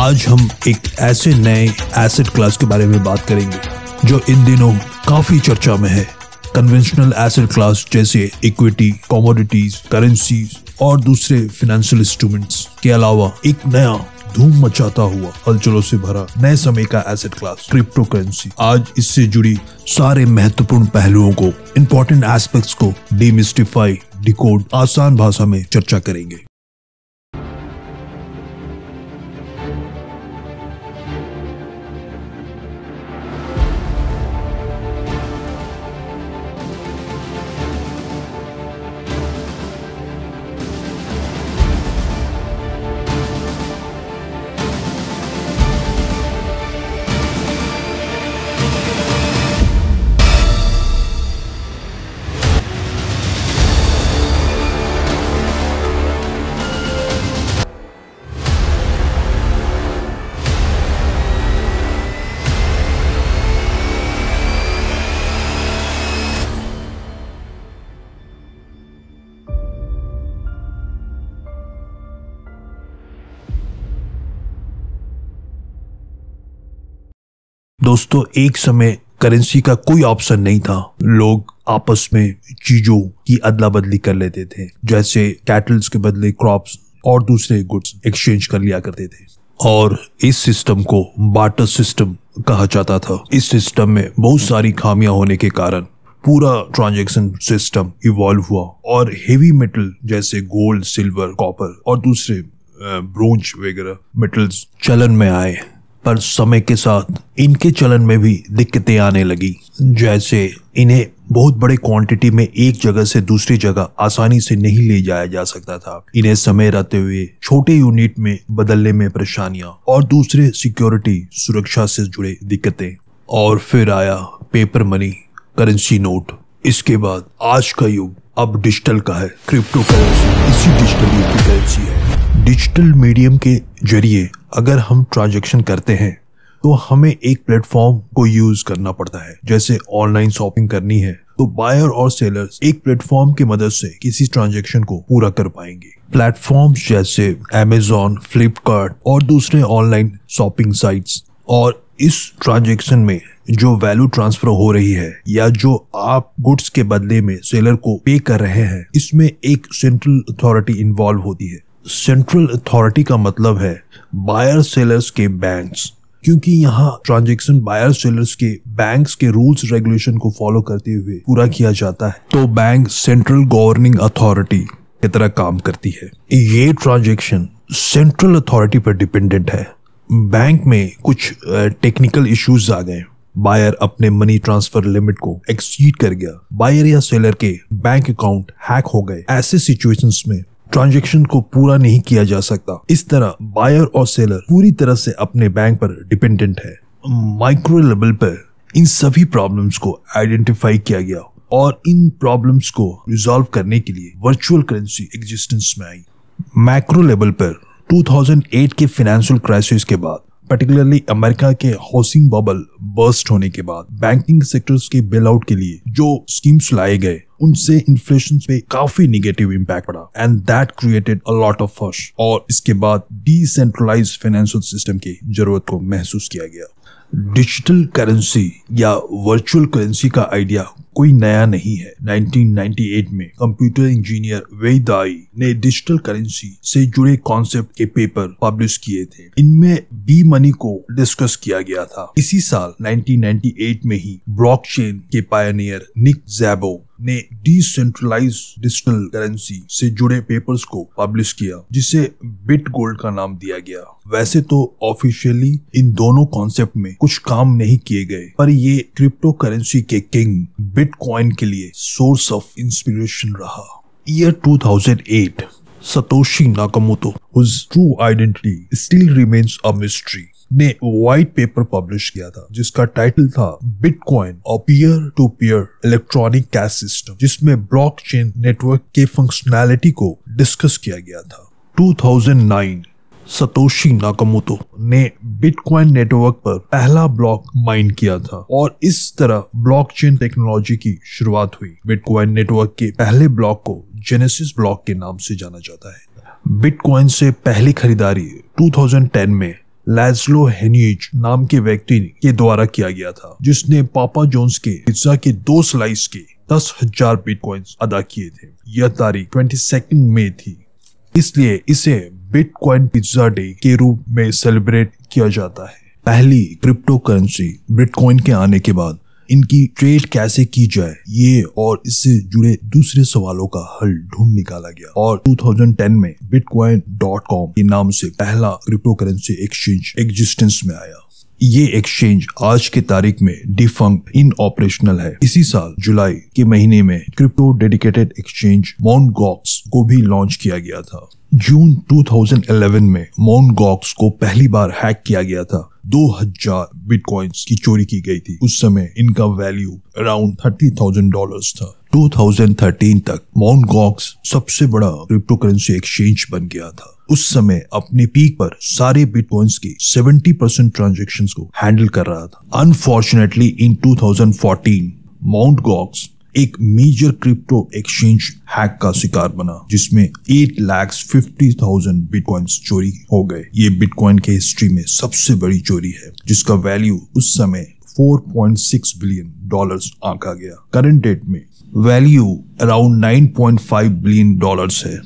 आज हम एक ऐसे नए एसेट क्लास के बारे में बात करेंगे जो इन दिनों काफी चर्चा में है कन्वेंशनल एसेट क्लास जैसे इक्विटी कॉमोडिटीज करेंसीज और दूसरे फाइनेंशियल इंस्ट्रूमेंट्स के अलावा एक नया धूम मचाता हुआ हलचलों से भरा नए समय का एसेट क्लास क्रिप्टो करेंसी आज इससे जुड़ी सारे महत्वपूर्ण पहलुओं को इम्पोर्टेंट एस्पेक्ट्स को डिमिस्टिफाई डिकोड आसान भाषा में चर्चा करेंगे दोस्तों एक समय करेंसी का कोई ऑप्शन नहीं था लोग आपस में चीजों की अदला बदली कर लेते थे जैसे कैटल्स के बदले क्रॉप्स और दूसरे गुड्स एक्सचेंज कर लिया करते थे और इस सिस्टम को बाटर सिस्टम कहा जाता था इस सिस्टम में बहुत सारी खामियां होने के कारण पूरा ट्रांजैक्शन सिस्टम इवॉल्व हुआ और हेवी मेटल जैसे गोल्ड सिल्वर कॉपर और दूसरे ब्रोंज वगैरह मेटल्स चलन में आए पर समय के साथ इनके चलन में भी दिक्कतें आने लगी जैसे इन्हें बहुत बड़े क्वांटिटी में एक जगह से दूसरी जगह आसानी से नहीं ले जाया जा सकता था इन्हें समय रहते हुए छोटे यूनिट में बदलने में परेशानियां और दूसरे सिक्योरिटी सुरक्षा से जुड़े दिक्कतें और फिर आया पेपर मनी करेंसी नोट इसके बाद आज का युग अब डिजिटल का है क्रिप्टो करेंसी इसी डिजिटल युग की करेंसी है डिजिटल मीडियम के जरिए अगर हम ट्रांजेक्शन करते हैं तो हमें एक प्लेटफॉर्म को यूज करना पड़ता है जैसे ऑनलाइन शॉपिंग करनी है तो बायर और सेलर्स एक प्लेटफॉर्म की मदद से किसी ट्रांजेक्शन को पूरा कर पाएंगे प्लेटफॉर्म जैसे एमेजॉन फ्लिपकार्ट और दूसरे ऑनलाइन शॉपिंग साइट्स और इस ट्रांजेक्शन में जो वैल्यू ट्रांसफर हो रही है या जो आप गुड्स के बदले में सेलर को पे कर रहे हैं इसमें एक सेंट्रल अथॉरिटी इन्वॉल्व होती है सेंट्रल अथॉरिटी का मतलब है बायर सेलर्स के बैंक्स क्योंकि यहाँ ट्रांजेक्शन बायर सेलर्स के बैंक के रूल्स रेगुलेशन को फॉलो करते हुए पूरा किया जाता है तो बैंक सेंट्रल गवर्निंग अथॉरिटी की तरह काम करती है ये ट्रांजेक्शन सेंट्रल अथॉरिटी पर डिपेंडेंट है बैंक में कुछ टेक्निकल इश्यूज आ गए बायर अपने मनी ट्रांसफर लिमिट को एक्सीड कर गया बायर या सेलर के बैंक अकाउंट हैक हो गए ऐसे सिचुएशंस में ट्रांजेक्शन को पूरा नहीं किया जा सकता इस तरह बायर और सेलर पूरी तरह से अपने बैंक पर डिपेंडेंट है माइक्रो लेवल पर इन सभी प्रॉब्लम्स को आइडेंटिफाई किया गया और इन प्रॉब्लम्स को रिजॉल्व करने के लिए वर्चुअल करेंसी एग्जिस्टेंस में आई मैक्रो लेवल पर 2008 के फाइनेंशियल क्राइसिस के बाद पर्टिकुलरली अमेरिका के हाउसिंग बबल बर्स्ट होने के बाद बैंकिंग सेक्टर्स के बिल आउट के लिए जो स्कीम्स लाए गए उनसे इन्फ्लेशन पे काफी निगेटिव इम्पैक्ट पड़ा and that created a lot of फर्श और इसके बाद डिसेंट्रलाइज फाइनेंशियल सिस्टम की जरूरत को महसूस किया गया डिजिटल करेंसी या वर्चुअल करेंसी का आइडिया कोई नया नहीं है 1998 में कंप्यूटर इंजीनियर वेदाई ने डिजिटल करेंसी से जुड़े कॉन्सेप्ट के पेपर पब्लिश किए थे इनमें बी मनी को डिस्कस किया गया था इसी साल 1998 में ही ब्लॉकचेन के पायनियर निक जैबो ने डिसेंट्रलाइज डिजिटल करेंसी से जुड़े पेपर्स को पब्लिश किया जिसे बिट गोल्ड का नाम दिया गया वैसे तो ऑफिशियली इन दोनों कॉन्सेप्ट में कुछ काम नहीं किए गए पर ये क्रिप्टो करेंसी के किंग बिटकॉइन के लिए सोर्स ऑफ इंस्पिरेशन रहा year 2008 Satoshi Nakamoto, whose true identity still remains a mystery. ने व्हाइट पेपर पब्लिश किया था जिसका टाइटल था बिटकॉइन और peer to peer electronic cash system जिसमें ब्लॉकचेन नेटवर्क के फंक्शनैलिटी को डिस्कस किया गया था 2009 सतोशी नाकामोतो ने बिटकॉइन नेटवर्क पर पहला ब्लॉक माइन किया था और इस तरह ब्लॉकचेन टेक्नोलॉजी की शुरुआत हुई बिटकॉइन नेटवर्क के पहले ब्लॉक को जेनेसिस ब्लॉक के नाम से जाना जाता है बिटकॉइन से पहली खरीदारी 2010 में लैजलो हेनिज नाम के व्यक्ति के द्वारा किया गया था जिसने पापा जोन्स के पिज्जा के दो स्लाइस के दस हजार बिटकॉइन अदा किए थे यह तारीख ट्वेंटी सेकेंड मई थी इसलिए इसे बिटकॉइन पिज्जा डे के रूप में सेलिब्रेट किया जाता है पहली क्रिप्टो करेंसी बिटकॉइन के आने के बाद इनकी ट्रेड कैसे की जाए ये और इससे जुड़े दूसरे सवालों का हल ढूंढ निकाला गया और 2010 में बिटकॉइन डॉट कॉम के नाम से पहला क्रिप्टो करेंसी एक्सचेंज एग्जिस्टेंस में आया ये एक्सचेंज आज के तारीख में डिफंग इन ऑपरेशनल है इसी साल जुलाई के महीने में crypto dedicated exchange Mount Gox को भी लॉन्च किया गया था जून 2011 में माउंट गॉक्स को पहली बार हैक किया गया था दो हजार बिटकॉइंस की चोरी की गई थी उस समय इनका value around thirty thousand dollar था 2013 तक माउंट गॉक्स सबसे बड़ा क्रिप्टो करेंसी एक्सचेंज बन गया था उस समय अपने पीक पर सारे बिटकॉइंस की 70 परसेंट ट्रांजेक्शन को हैंडल कर रहा था अनफॉर्चुनेटली इन 2014 माउंट गॉक्स एक मेजर क्रिप्टो एक्सचेंज हैक का शिकार बना जिसमें eight lakhs fifty thousand bitcoin चोरी हो गए ये बिटकॉइन के हिस्ट्री में सबसे बड़ी चोरी है जिसका वैल्यू उस समय 4.6 बिलियन डॉलर्स आंका गया करंट डेट में वैल्यू अराउंड 9.5 बिलियन डॉलर्स है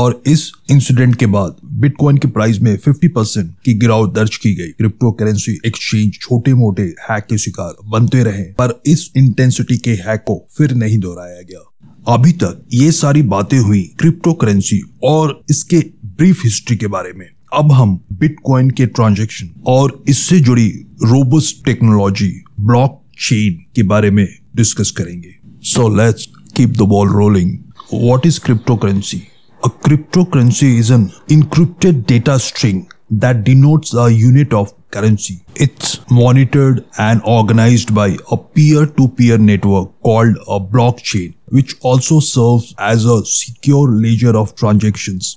और इस इंसिडेंट के बाद बिटकॉइन के प्राइस में 50 परसेंट की गिरावट दर्ज की गई क्रिप्टो करेंसी एक्सचेंज छोटे मोटे हैक के शिकार बनते रहे पर इस इंटेंसिटी के हैक को फिर नहीं दोहराया गया अभी तक ये सारी बातें हुई क्रिप्टो करेंसी और इसके ब्रीफ हिस्ट्री के बारे में अब हम बिटकॉइन के ट्रांजेक्शन और इससे जुड़ी रोबस टेक्नोलॉजी ब्लॉक चेन के बारे में डिस्कस करेंगे so let's keep the ball rolling what is crypto currency A cryptocurrency is an encrypted data string that denotes a unit of currency. It's monitored and organized by a peer-to-peer -peer network called a blockchain, which also serves as a secure ledger of transactions.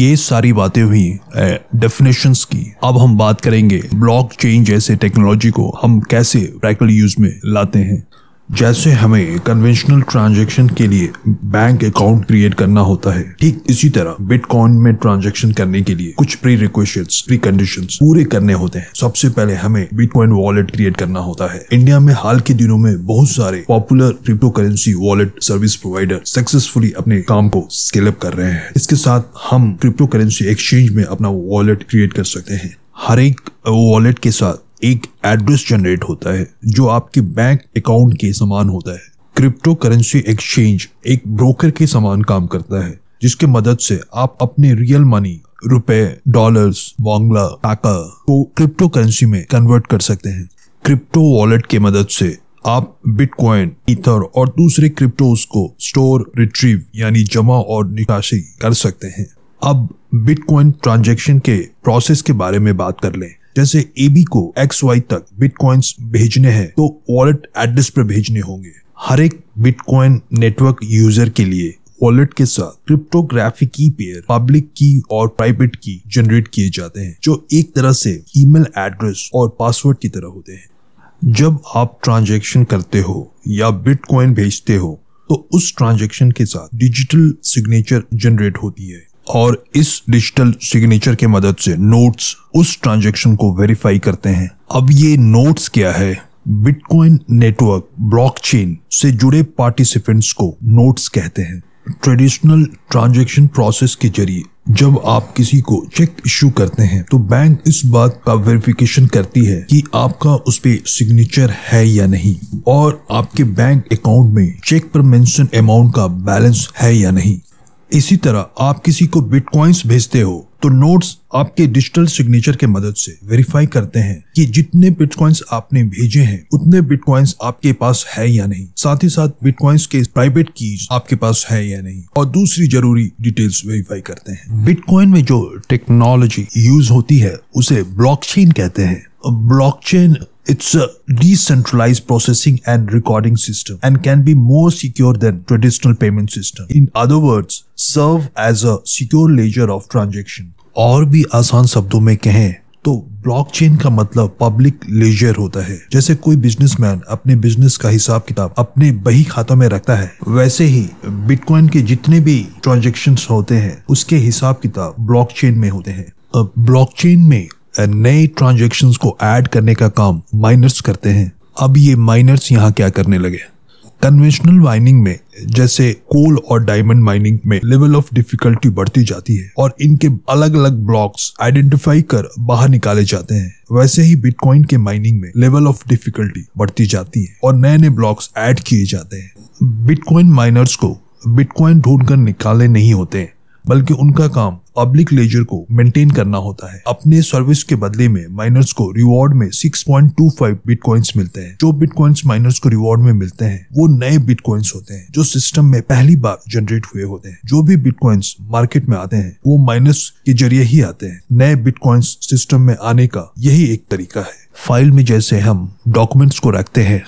ये सारी बातें हुई definitions की अब हम बात करेंगे block change जैसे टेक्नोलॉजी को हम कैसे प्रैक्टिकल यूज में लाते हैं जैसे हमें कन्वेंशनल ट्रांजैक्शन के लिए बैंक अकाउंट क्रिएट करना होता है ठीक इसी तरह बिटकॉइन में ट्रांजैक्शन करने के लिए कुछ प्री रिक्वेस्ट प्री कंडीशन पूरे करने होते हैं सबसे पहले हमें बिटकॉइन वॉलेट क्रिएट करना होता है इंडिया में हाल के दिनों में बहुत सारे popular crypto currency wallet service provider successfully अपने काम को स्केल अप कर रहे हैं इसके साथ हम क्रिप्टो करेंसी एक्सचेंज में अपना वॉलेट क्रिएट कर सकते हैं हर एक वॉलेट के साथ एक एड्रेस जनरेट होता है जो आपके बैंक अकाउंट के समान होता है क्रिप्टो करेंसी एक्सचेंज एक ब्रोकर के समान काम करता है जिसके मदद से आप अपने रियल मनी रुपए डॉलर्स बांग्ला टाका को क्रिप्टो करेंसी में कन्वर्ट कर सकते हैं क्रिप्टो वॉलेट के मदद से आप बिटकॉइन इथर और दूसरे क्रिप्टोज को स्टोर रिट्रीव यानी जमा और निकासी कर सकते हैं अब बिटकॉइन ट्रांजैक्शन के प्रोसेस के बारे में बात कर लें जैसे एबी को एक्स वाई तक बिटकॉइंस भेजने हैं तो वॉलेट एड्रेस पर भेजने होंगे हर एक बिटकॉइन नेटवर्क यूजर के लिए वॉलेट के साथ क्रिप्टोग्राफिक की पेयर पब्लिक की और प्राइवेट की जनरेट किए जाते हैं जो एक तरह से ईमेल एड्रेस और पासवर्ड की तरह होते हैं जब आप ट्रांजेक्शन करते हो या बिटकॉइन भेजते हो तो उस ट्रांजेक्शन के साथ डिजिटल सिग्नेचर जनरेट होती है और इस डिजिटल सिग्नेचर के मदद से नोट्स उस ट्रांजेक्शन को वेरीफाई करते हैं अब ये नोट्स क्या है बिटकॉइन नेटवर्क ब्लॉकचेन से जुड़े पार्टिसिपेंट्स को नोट्स कहते हैं ट्रेडिशनल ट्रांजेक्शन प्रोसेस के जरिए जब आप किसी को चेक इशू करते हैं तो बैंक इस बात का वेरिफिकेशन करती है कि आपका उस पर सिग्नेचर है या नहीं और आपके बैंक अकाउंट में चेक पर मेंशन अमाउंट का बैलेंस है या नहीं इसी तरह आप किसी को बिटकॉइंस भेजते हो तो नोट्स आपके डिजिटल सिग्नेचर के मदद से वेरीफाई करते हैं कि जितने बिटकॉइंस आपने भेजे हैं उतने बिटकॉइंस आपके पास है या नहीं साथ ही साथ बिटकॉइंस के प्राइवेट कीज आपके पास है या नहीं और दूसरी जरूरी डिटेल्स वेरीफाई करते हैं बिटकॉइन में जो टेक्नोलॉजी यूज होती है उसे ब्लॉकचेन कहते हैं A blockchain it's a decentralized processing and recording system and can be more secure than traditional payment system. In other words, serve as a secure ledger of transaction. और bhi आसान shabdon mein kahe तो blockchain का मतलब public laser होता है जैसे कोई businessman अपने बिजनेस का हिसाब किताब अपने बही खाता में रखता है वैसे ही बिटकॉइन के जितने भी ट्रांजेक्शन होते हैं उसके हिसाब किताब ब्लॉकचेन में होते हैं ब्लॉकचेन में नए ट्रांजेक्शन को ऐड करने का काम माइनर्स करते हैं अब ये माइनर्स यहाँ क्या करने लगे कन्वेंशनल माइनिंग में जैसे कोल और डायमंड माइनिंग में लेवल ऑफ डिफिकल्टी बढ़ती जाती है और इनके अलग अलग ब्लॉक्स आइडेंटिफाई कर बाहर निकाले जाते हैं वैसे ही बिटकॉइन के माइनिंग में लेवल ऑफ डिफिकल्टी बढ़ती जाती है और नए नए ब्लॉक्स ऐड किए जाते हैं बिटकॉइन माइनर्स को बिटकॉइन ढूंढ कर निकाले नहीं होते हैं बल्कि उनका काम पब्लिक लेजर को मेंटेन करना होता है अपने सर्विस के बदले में माइनर्स को रिवॉर्ड में 6.25 बिटकॉइंस मिलते हैं जो बिटकॉइंस माइनर्स को रिवॉर्ड में मिलते हैं वो नए बिटकॉइंस होते हैं जो सिस्टम में पहली बार जनरेट हुए होते हैं जो भी बिटकॉइंस मार्केट में आते हैं वो माइनर्स के जरिए ही आते हैं नए बिटकॉइंस सिस्टम में आने का यही एक तरीका है फाइल में जैसे हम डॉक्यूमेंट्स को रखते हैं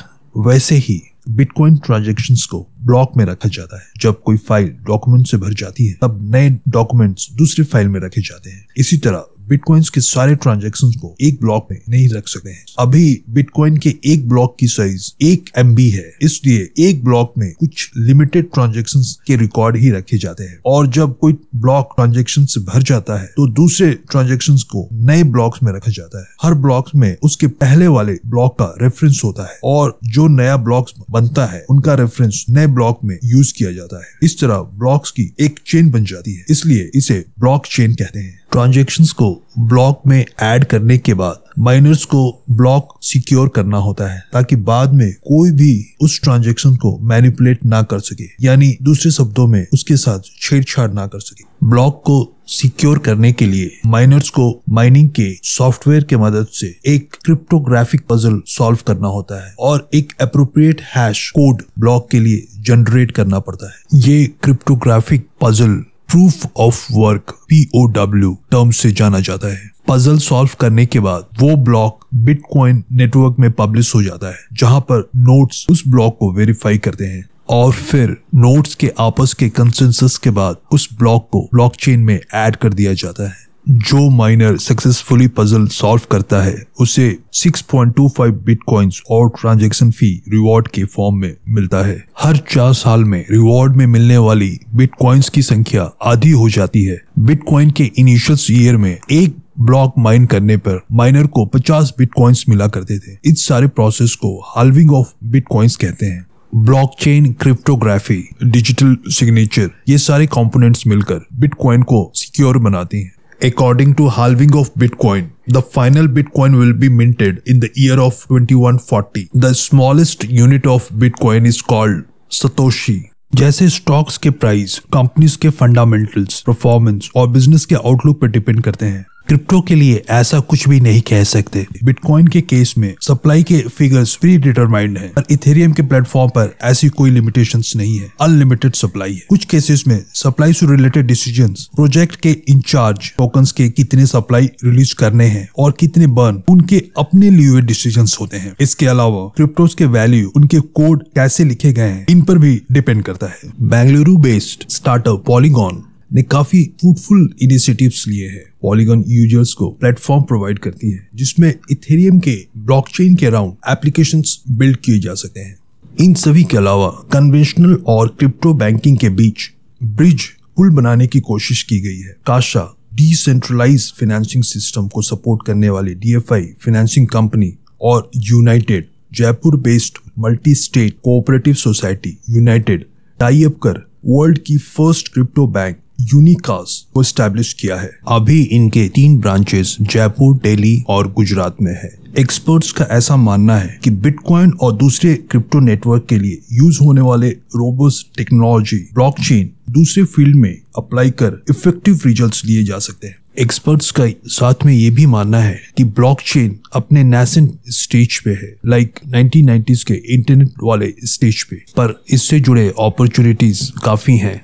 वैसे ही बिटकॉइन ट्रांजेक्शन को ब्लॉक में रखा जाता है जब कोई फाइल डॉक्यूमेंट से भर जाती है तब नए डॉक्यूमेंट्स दूसरे फाइल में रखे जाते हैं इसी तरह बिटकॉइन के सारे ट्रांजेक्शन को एक ब्लॉक में नहीं रख सकते हैं अभी बिटकॉइन के एक ब्लॉक की साइज एक एम है इसलिए एक ब्लॉक में कुछ लिमिटेड ट्रांजेक्शन के रिकॉर्ड ही रखे जाते हैं और जब कोई ब्लॉक ट्रांजेक्शन से भर जाता है तो दूसरे ट्रांजेक्शन को नए ब्लॉक्स में रखा जाता है हर ब्लॉक में उसके पहले वाले ब्लॉक का रेफरेंस होता है और जो नया ब्लॉक बनता है उनका रेफरेंस नए ब्लॉक में यूज किया जाता है इस तरह ब्लॉक्स की एक चेन बन जाती है इसलिए इसे ब्लॉक चेन कहते हैं ट्रांजेक्शन्स को ब्लॉक में ऐड करने के बाद माइनर्स को ब्लॉक सिक्योर करना होता है ताकि बाद में कोई भी उस ट्रांजेक्शन को मैनिपुलेट ना कर सके यानी दूसरे शब्दों में उसके साथ छेड़छाड़ ना कर सके ब्लॉक को सिक्योर करने के लिए माइनर्स को माइनिंग के सॉफ्टवेयर के मदद से एक क्रिप्टोग्राफिक पजल सॉल्व करना होता है और एक अप्रोप्रिएट हैश कोड ब्लॉक के लिए जनरेट करना पड़ता है ये cryptographic puzzle proof of work P O W term से जाना जाता है पजल सॉल्व करने के बाद वो ब्लॉक बिटकॉइन नेटवर्क में पब्लिश हो जाता है जहां पर नोट्स उस ब्लॉक को वेरीफाई करते हैं और फिर नोट्स के आपस के कंसेंसस के बाद उस ब्लॉक को ब्लॉकचेन में ऐड कर दिया जाता है जो माइनर सक्सेसफुली पजल सॉल्व करता है उसे 6.25 बिटकॉइंस और ट्रांजैक्शन फी रिवॉर्ड के फॉर्म में मिलता है हर चार साल में रिवॉर्ड में मिलने वाली बिटकॉइंस की संख्या आधी हो जाती है बिटकॉइन के इनिशियल ईयर में एक ब्लॉक माइन करने पर माइनर को 50 बिटकॉइंस मिला करते थे इस सारे प्रोसेस को हाल्विंग ऑफ बिटकॉइंस कहते हैं ब्लॉकचेन क्रिप्टोग्राफी डिजिटल सिग्नेचर ये सारे कंपोनेंट्स मिलकर बिटकॉइन को सिक्योर बनाती हैं According to halving of Bitcoin, the final Bitcoin will be minted in the year of 2140. The smallest unit of Bitcoin is called Satoshi. जैसे stocks के price companies के fundamentals performance और business के outlook पर depend करते हैं crypto के लिए ऐसा कुछ भी नहीं कह सकते बिटकॉइन के केस में सप्लाई के फिगर्स प्री डिटरमाइंड है और इथेरियम के प्लेटफॉर्म पर ऐसी कोई लिमिटेशंस नहीं है अनलिमिटेड सप्लाई है कुछ केसेस में सप्लाई से रिलेटेड डिसीजन प्रोजेक्ट के इंचार्ज टोकन के कितने सप्लाई रिलीज करने हैं और कितने बर्न उनके अपने लिए हुए डिसीजन होते हैं इसके अलावा क्रिप्टो के वैल्यू उनके कोड कैसे लिखे गए हैं इन पर भी डिपेंड करता है बेंगलुरु बेस्ड स्टार्टअप पॉलीगॉन ने काफी फ्रूटफुल इनिशिएटिव्स लिए हैं पॉलीगॉन यूजर्स को प्लेटफॉर्म प्रोवाइड करती है जिसमें इथेरियम के ब्लॉकचेन के अराउंड एप्लीकेशंस बिल्ड किए जा सकते हैं इन सभी के अलावा कन्वेंशनल और क्रिप्टो बैंकिंग के बीच ब्रिज पुल बनाने की कोशिश की गई है काशा डिसेंट्रलाइज फाइनेंसिंग सिस्टम को सपोर्ट करने वाली डीएफआई फाइनेंसिंग कंपनी और United Jaipur based multi state cooperative society United tie up कर वर्ल्ड की फर्स्ट क्रिप्टो बैंक यूनिकास को स्टैब्लिश किया है अभी इनके तीन ब्रांचेस जयपुर दिल्ली और गुजरात में है एक्सपर्ट्स का ऐसा मानना है कि बिटकॉइन और दूसरे क्रिप्टो नेटवर्क के लिए यूज होने वाले रोबोस टेक्नोलॉजी ब्लॉकचेन दूसरे फील्ड में अप्लाई कर इफेक्टिव रिजल्ट्स लिए जा सकते हैं एक्सपर्ट्स का साथ में ये भी मानना है कि ब्लॉकचेन अपने नेसेंट स्टेज पे है लाइक like 1990s के इंटरनेट वाले स्टेज पे पर इससे जुड़े अपॉर्चुनिटीज काफी हैं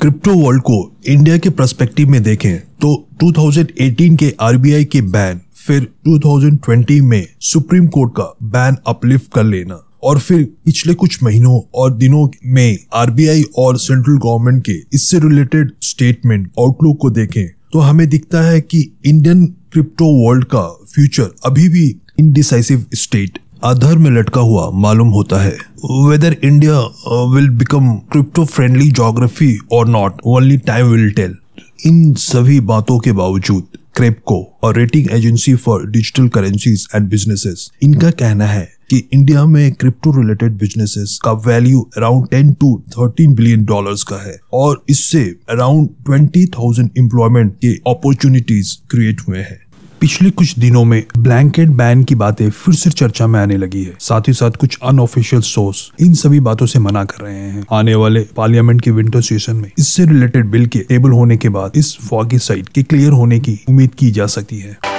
क्रिप्टो वर्ल्ड को इंडिया के प्रस्पेक्टिव में देखें तो 2018 के आरबीआई के बैन फिर 2020 में सुप्रीम कोर्ट का बैन अपलिफ्ट कर लेना और फिर पिछले कुछ महीनों और दिनों में आरबीआई और सेंट्रल गवर्नमेंट के इससे रिलेटेड स्टेटमेंट आउटलुक को देखें तो हमें दिखता है कि इंडियन क्रिप्टो वर्ल्ड का फ्यूचर अभी भी इनडिसाइसिव स्टेट आधार में लटका हुआ मालूम होता है whether India will become crypto friendly geography और not only time will tell इन सभी बातों के बावजूद क्रेपको और rating agency for digital currencies and businesses इनका कहना है कि इंडिया में क्रिप्टो रिलेटेड बिजनेसेस का value around 10 to 13 billion dollars का है और इससे अराउंड 20,000 एम्प्लॉयमेंट के अपॉर्चुनिटीज क्रिएट हुए हैं पिछले कुछ दिनों में ब्लैंकेट बैन की बातें फिर से चर्चा में आने लगी है साथ ही साथ कुछ अनऑफिशियल सोर्स इन सभी बातों से मना कर रहे हैं आने वाले पार्लियामेंट के विंटर सेशन में इससे रिलेटेड बिल के टेबल होने के बाद इस फॉगी साइट के क्लियर होने की उम्मीद की जा सकती है